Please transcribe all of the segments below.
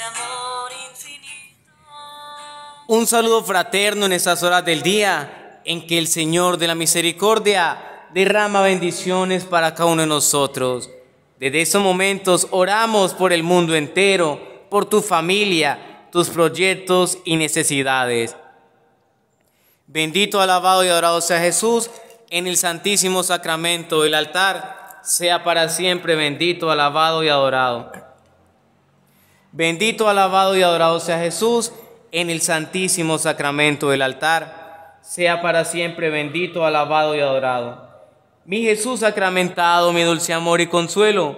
amor Un saludo fraterno en estas horas del día en que el Señor de la Misericordia derrama bendiciones para cada uno de nosotros. Desde esos momentos oramos por el mundo entero, por tu familia, tus proyectos y necesidades. Bendito, alabado y adorado sea Jesús en el Santísimo Sacramento del altar sea para siempre bendito, alabado y adorado. Bendito, alabado y adorado sea Jesús en el santísimo sacramento del altar. Sea para siempre bendito, alabado y adorado. Mi Jesús sacramentado, mi dulce amor y consuelo,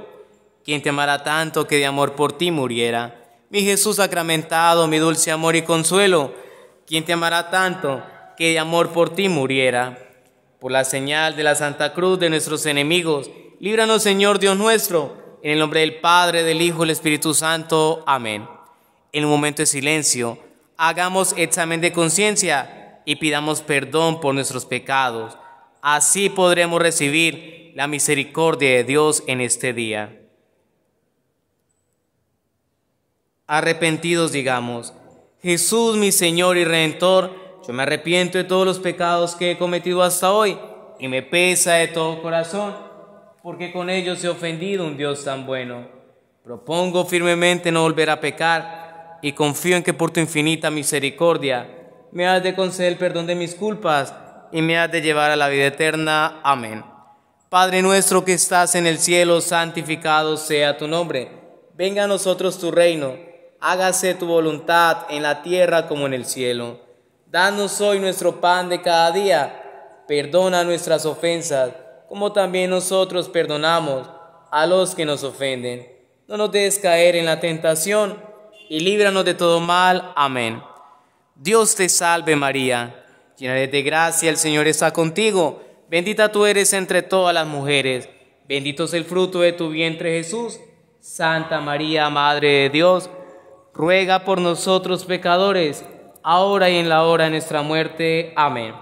quien te amará tanto que de amor por ti muriera. Mi Jesús sacramentado, mi dulce amor y consuelo, quien te amará tanto que de amor por ti muriera. Por la señal de la Santa Cruz de nuestros enemigos, líbranos Señor Dios nuestro en el nombre del Padre, del Hijo y del Espíritu Santo. Amén. En un momento de silencio, hagamos examen de conciencia y pidamos perdón por nuestros pecados. Así podremos recibir la misericordia de Dios en este día. Arrepentidos, digamos, Jesús mi Señor y Redentor, yo me arrepiento de todos los pecados que he cometido hasta hoy y me pesa de todo corazón porque con ellos he ofendido un Dios tan bueno. Propongo firmemente no volver a pecar y confío en que por tu infinita misericordia me has de conceder el perdón de mis culpas y me has de llevar a la vida eterna. Amén. Padre nuestro que estás en el cielo, santificado sea tu nombre. Venga a nosotros tu reino. Hágase tu voluntad en la tierra como en el cielo. Danos hoy nuestro pan de cada día. Perdona nuestras ofensas como también nosotros perdonamos a los que nos ofenden. No nos dejes caer en la tentación y líbranos de todo mal. Amén. Dios te salve María, llena de gracia, el Señor está contigo. Bendita tú eres entre todas las mujeres, bendito es el fruto de tu vientre Jesús. Santa María, Madre de Dios, ruega por nosotros pecadores, ahora y en la hora de nuestra muerte. Amén.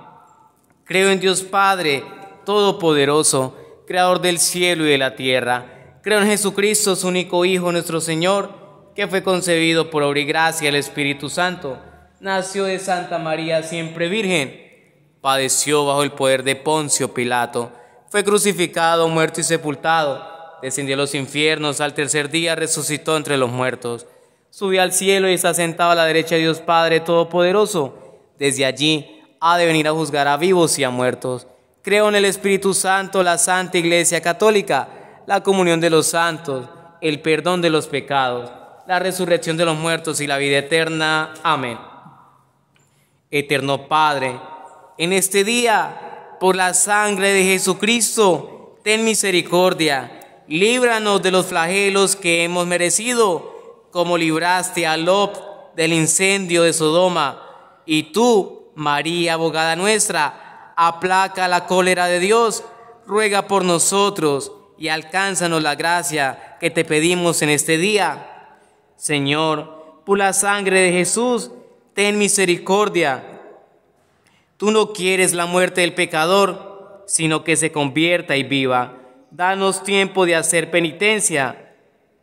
Creo en Dios Padre, Todopoderoso, Creador del cielo y de la tierra. Creo en Jesucristo, su único Hijo, nuestro Señor, que fue concebido por obra y gracia del Espíritu Santo. Nació de Santa María, siempre Virgen. Padeció bajo el poder de Poncio Pilato. Fue crucificado, muerto y sepultado. Descendió a los infiernos, al tercer día resucitó entre los muertos. Subió al cielo y está sentado a la derecha de Dios Padre Todopoderoso. Desde allí ha de venir a juzgar a vivos y a muertos. Creo en el Espíritu Santo, la Santa Iglesia Católica, la comunión de los santos, el perdón de los pecados, la resurrección de los muertos y la vida eterna. Amén. Eterno Padre, en este día, por la sangre de Jesucristo, ten misericordia, líbranos de los flagelos que hemos merecido, como libraste a Lob del incendio de Sodoma, y tú, María, abogada nuestra, aplaca la cólera de Dios, ruega por nosotros y alcánzanos la gracia que te pedimos en este día. Señor, por la sangre de Jesús, ten misericordia. Tú no quieres la muerte del pecador, sino que se convierta y viva. Danos tiempo de hacer penitencia,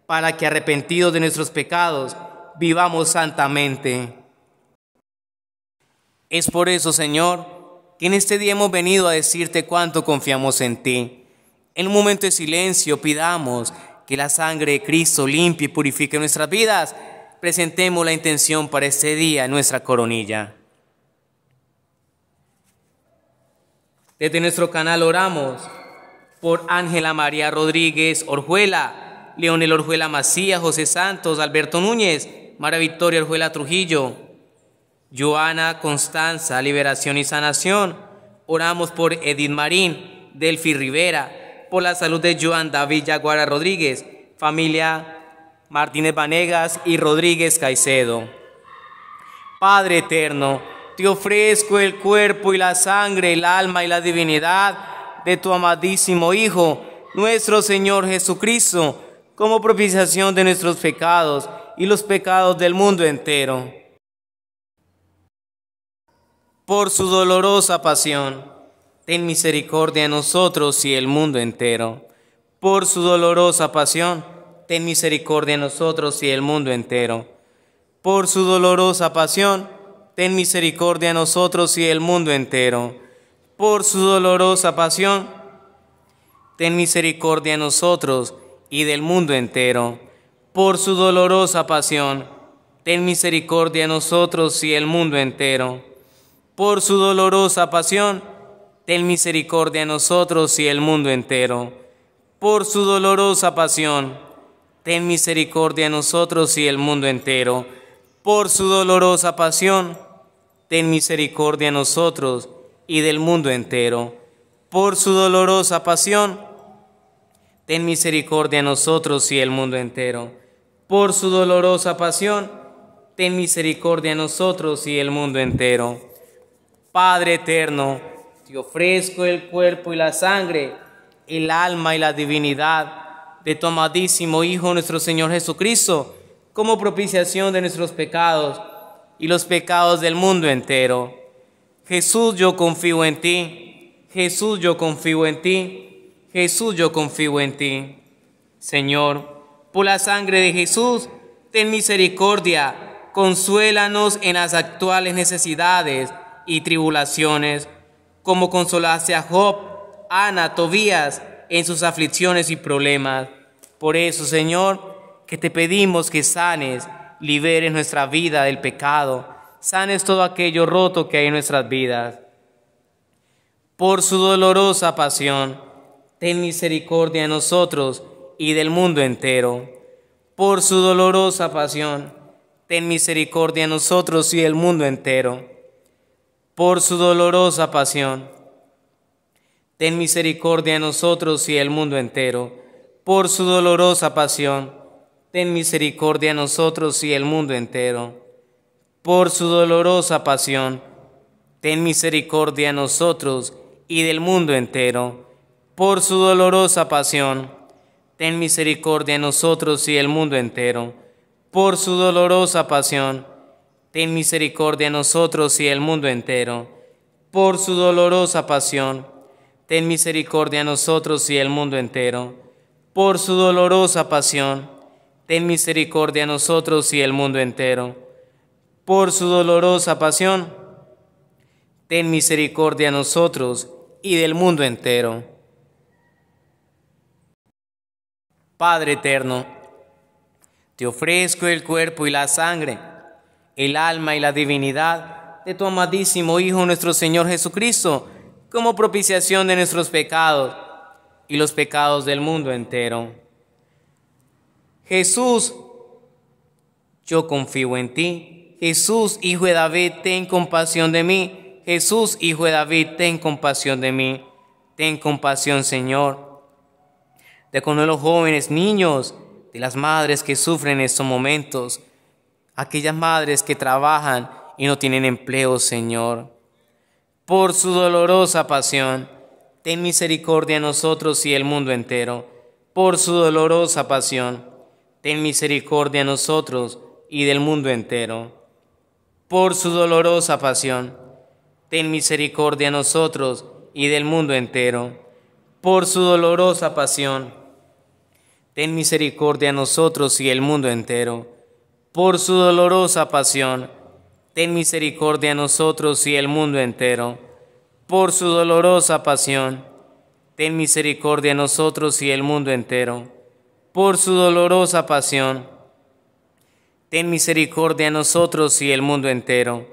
para que arrepentidos de nuestros pecados, vivamos santamente. Es por eso, Señor, que en este día hemos venido a decirte cuánto confiamos en ti. En un momento de silencio pidamos que la sangre de Cristo limpie y purifique nuestras vidas. Presentemos la intención para este día, nuestra coronilla. Desde nuestro canal oramos por Ángela María Rodríguez Orjuela, Leonel Orjuela Macías, José Santos, Alberto Núñez, Mara Victoria Orjuela Trujillo, Joana Constanza, Liberación y Sanación. Oramos por Edith Marín, Delfi Rivera, por la salud de Joan David Yaguara Rodríguez, familia Martínez Vanegas y Rodríguez Caicedo. Padre eterno, te ofrezco el cuerpo y la sangre, el alma y la divinidad de tu amadísimo Hijo, nuestro Señor Jesucristo, como propiciación de nuestros pecados y los pecados del mundo entero por su dolorosa pasión. Ten misericordia de nosotros y el mundo entero. Por su dolorosa pasión, ten misericordia de nosotros y el mundo entero. Por su dolorosa pasión, ten misericordia de nosotros y el mundo entero. Por su dolorosa pasión, ten misericordia de nosotros y del mundo entero. Por su dolorosa pasión, ten misericordia de nosotros y el mundo entero por su dolorosa pasión, ten misericordia de nosotros y el mundo entero. Por su dolorosa pasión, ten misericordia de nosotros y el mundo entero. Por su dolorosa pasión, ten misericordia de nosotros y del mundo entero. Por su dolorosa pasión, ten misericordia de nosotros y el mundo entero. Por su dolorosa pasión, ten misericordia de nosotros y el mundo entero Padre eterno, te ofrezco el cuerpo y la sangre, el alma y la divinidad de tu amadísimo Hijo nuestro Señor Jesucristo, como propiciación de nuestros pecados y los pecados del mundo entero. Jesús, yo confío en ti. Jesús, yo confío en ti. Jesús, yo confío en ti. Señor, por la sangre de Jesús, ten misericordia, consuélanos en las actuales necesidades y tribulaciones, como consolaste a Job, Ana, Tobías en sus aflicciones y problemas. Por eso, Señor, que te pedimos que sanes, liberes nuestra vida del pecado, sanes todo aquello roto que hay en nuestras vidas. Por su dolorosa pasión, ten misericordia de nosotros y del mundo entero. Por su dolorosa pasión, ten misericordia de nosotros y del mundo entero por su dolorosa pasión. Ten misericordia a nosotros y del mundo entero, por su dolorosa pasión. Ten misericordia a nosotros y el mundo entero, por su dolorosa pasión. Ten misericordia a nosotros y del mundo entero, por su dolorosa pasión. Ten misericordia a nosotros y del mundo entero, por su dolorosa pasión ten misericordia a nosotros y el mundo entero. Por su dolorosa pasión, ten misericordia a nosotros y el mundo entero. Por su dolorosa pasión, ten misericordia a nosotros y el mundo entero. Por su dolorosa pasión, ten misericordia a nosotros y del mundo entero. Padre eterno, te ofrezco el cuerpo y la sangre el alma y la divinidad de tu amadísimo Hijo nuestro Señor Jesucristo, como propiciación de nuestros pecados y los pecados del mundo entero. Jesús, yo confío en ti. Jesús, Hijo de David, ten compasión de mí. Jesús, Hijo de David, ten compasión de mí. Ten compasión, Señor. De con los jóvenes niños, de las madres que sufren en estos momentos, aquellas madres que trabajan y no tienen empleo, Señor. Por su dolorosa pasión, ten misericordia a nosotros y el mundo entero. Por su dolorosa pasión, ten misericordia a nosotros y del mundo entero. Por su dolorosa pasión, ten misericordia a nosotros y del mundo entero. Por su dolorosa pasión, ten misericordia a nosotros y el mundo entero por su dolorosa pasión, ten misericordia a nosotros y el mundo entero. Por su dolorosa pasión, ten misericordia a nosotros y el mundo entero. Por su dolorosa pasión, ten misericordia a nosotros y el mundo entero.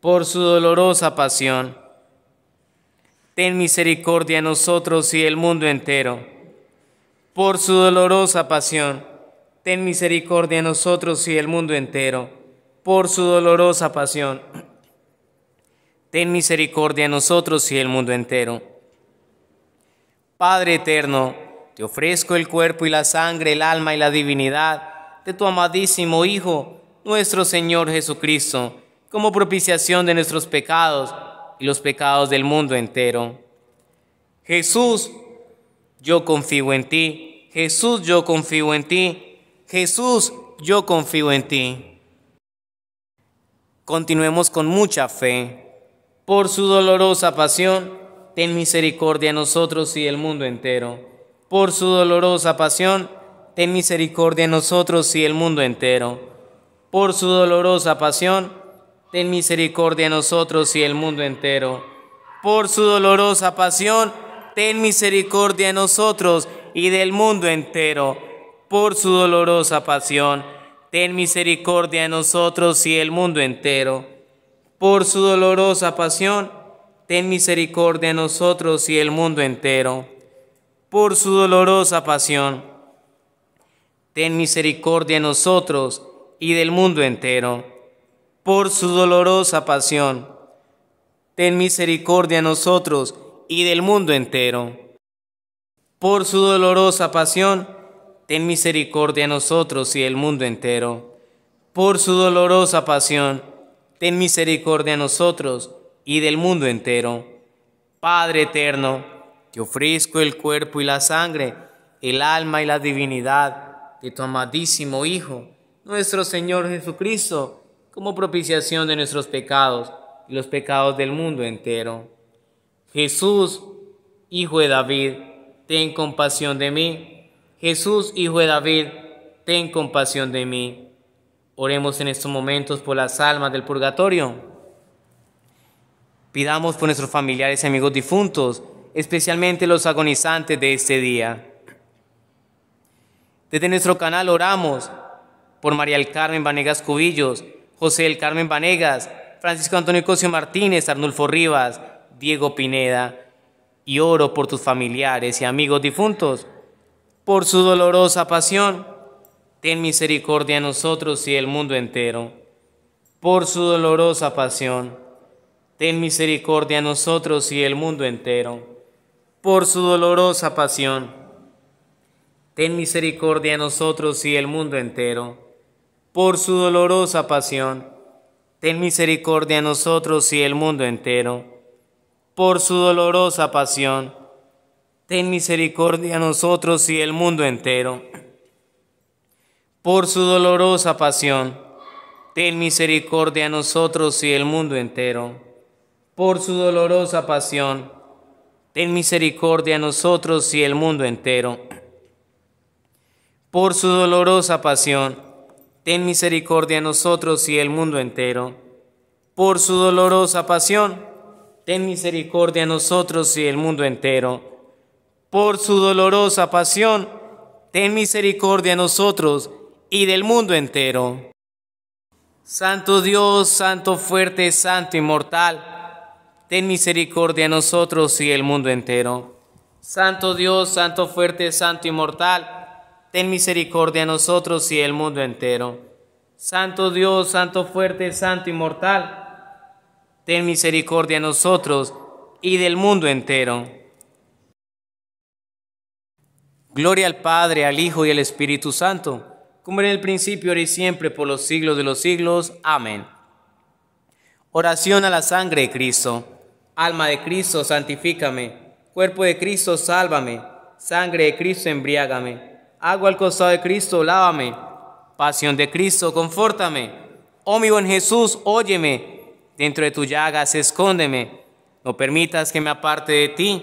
Por su dolorosa pasión, ten misericordia a nosotros y el mundo entero. Por su dolorosa pasión, ten misericordia a nosotros y el mundo entero, por su dolorosa pasión. Ten misericordia a nosotros y el mundo entero. Padre eterno, te ofrezco el cuerpo y la sangre, el alma y la divinidad de tu amadísimo Hijo, nuestro Señor Jesucristo, como propiciación de nuestros pecados y los pecados del mundo entero. Jesús, yo confío en ti. Jesús, yo confío en ti. Jesús, yo confío en ti. Continuemos con mucha fe. Por su dolorosa pasión, ten misericordia de nosotros y el mundo entero. Por su dolorosa pasión, ten misericordia de nosotros y el mundo entero. Por su dolorosa pasión, ten misericordia de nosotros y el mundo entero. Por su dolorosa pasión, ten misericordia de nosotros y del mundo entero por su dolorosa pasión, ten misericordia de nosotros y el mundo entero. Por su dolorosa pasión, ten misericordia de nosotros y el mundo entero. Por su dolorosa pasión, ten misericordia de nosotros y del mundo entero. Por su dolorosa pasión, ten misericordia de nosotros y del mundo entero. Por su dolorosa pasión, ten misericordia a nosotros y del mundo entero. Por su dolorosa pasión, ten misericordia a nosotros y del mundo entero. Padre eterno, te ofrezco el cuerpo y la sangre, el alma y la divinidad de tu amadísimo Hijo, nuestro Señor Jesucristo, como propiciación de nuestros pecados y los pecados del mundo entero. Jesús, Hijo de David, ten compasión de mí Jesús, Hijo de David, ten compasión de mí. Oremos en estos momentos por las almas del purgatorio. Pidamos por nuestros familiares y amigos difuntos, especialmente los agonizantes de este día. Desde nuestro canal oramos por María el Carmen Vanegas Cubillos, José el Carmen Vanegas, Francisco Antonio Cosio Martínez, Arnulfo Rivas, Diego Pineda, y oro por tus familiares y amigos difuntos por su dolorosa pasión, ten misericordia a nosotros y el mundo entero. Por su dolorosa pasión, ten misericordia a nosotros y el mundo entero. Por su dolorosa pasión, ten misericordia a nosotros y el mundo entero. Por su dolorosa pasión, ten misericordia a nosotros y el mundo entero. Por su dolorosa pasión, ten misericordia a nosotros y el mundo entero. Por su dolorosa pasión, ten misericordia a nosotros y el mundo entero. Por su dolorosa pasión, ten misericordia a nosotros y el mundo entero. Por su dolorosa pasión, ten misericordia a nosotros y el mundo entero. Por su dolorosa pasión, ten misericordia a nosotros y el mundo entero por su dolorosa pasión, ten misericordia a nosotros y del mundo entero. Santo Dios, Santo fuerte, Santo inmortal, ten misericordia a nosotros y del mundo entero. Santo Dios, Santo fuerte, Santo inmortal, ten misericordia a nosotros y del mundo entero. Santo Dios, Santo fuerte, Santo inmortal, ten misericordia a nosotros y del mundo entero. Gloria al Padre, al Hijo y al Espíritu Santo, como en el principio, ahora y siempre, por los siglos de los siglos. Amén. Oración a la sangre de Cristo. Alma de Cristo, santifícame. Cuerpo de Cristo, sálvame. Sangre de Cristo, embriágame. Agua al costado de Cristo, lávame. Pasión de Cristo, confórtame. Oh mi buen Jesús, óyeme. Dentro de tu llagas, escóndeme. No permitas que me aparte de ti.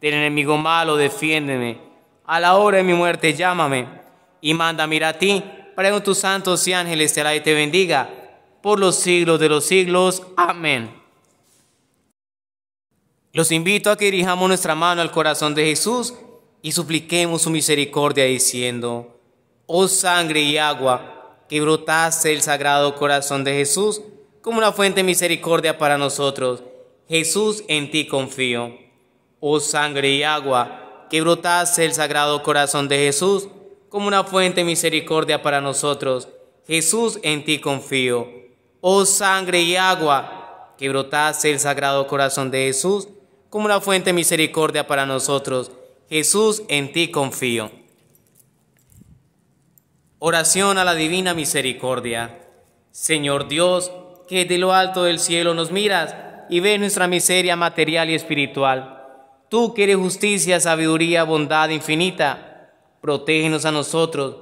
Del enemigo malo, defiéndeme a la hora de mi muerte llámame y manda mira a ti para que tus santos y ángeles te la y te bendiga por los siglos de los siglos. Amén. Los invito a que dirijamos nuestra mano al corazón de Jesús y supliquemos su misericordia diciendo, oh sangre y agua que brotaste el sagrado corazón de Jesús como una fuente de misericordia para nosotros, Jesús en ti confío. Oh sangre y agua que brotase el sagrado corazón de Jesús como una fuente de misericordia para nosotros. Jesús, en ti confío. Oh sangre y agua, que brotase el sagrado corazón de Jesús como una fuente de misericordia para nosotros. Jesús, en ti confío. Oración a la divina misericordia. Señor Dios, que de lo alto del cielo nos miras y ves nuestra miseria material y espiritual. Tú que eres justicia, sabiduría, bondad infinita, protégenos a nosotros,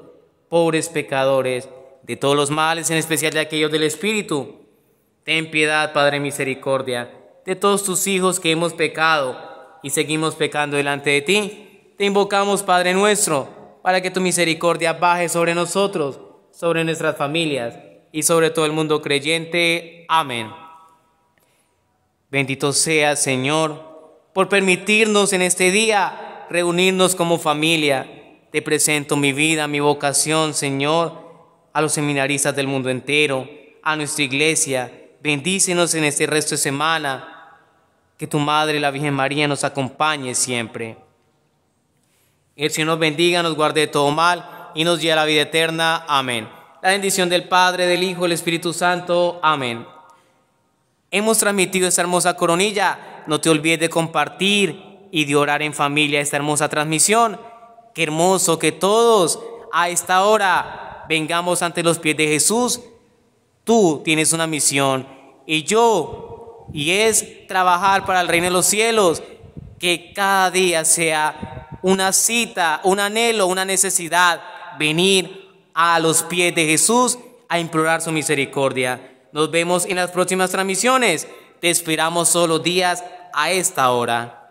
pobres pecadores, de todos los males, en especial de aquellos del Espíritu. Ten piedad, Padre misericordia, de todos tus hijos que hemos pecado y seguimos pecando delante de ti. Te invocamos, Padre nuestro, para que tu misericordia baje sobre nosotros, sobre nuestras familias y sobre todo el mundo creyente. Amén. Bendito sea, Señor por permitirnos en este día reunirnos como familia. Te presento mi vida, mi vocación, Señor, a los seminaristas del mundo entero, a nuestra iglesia. Bendícenos en este resto de semana. Que tu Madre, la Virgen María, nos acompañe siempre. El Señor nos bendiga, nos guarde de todo mal y nos lleve a la vida eterna. Amén. La bendición del Padre, del Hijo, del Espíritu Santo. Amén. Hemos transmitido esta hermosa coronilla no te olvides de compartir y de orar en familia esta hermosa transmisión. Qué hermoso que todos a esta hora vengamos ante los pies de Jesús. Tú tienes una misión y yo, y es trabajar para el reino de los cielos, que cada día sea una cita, un anhelo, una necesidad, venir a los pies de Jesús a implorar su misericordia. Nos vemos en las próximas transmisiones. Te esperamos solo días a esta hora.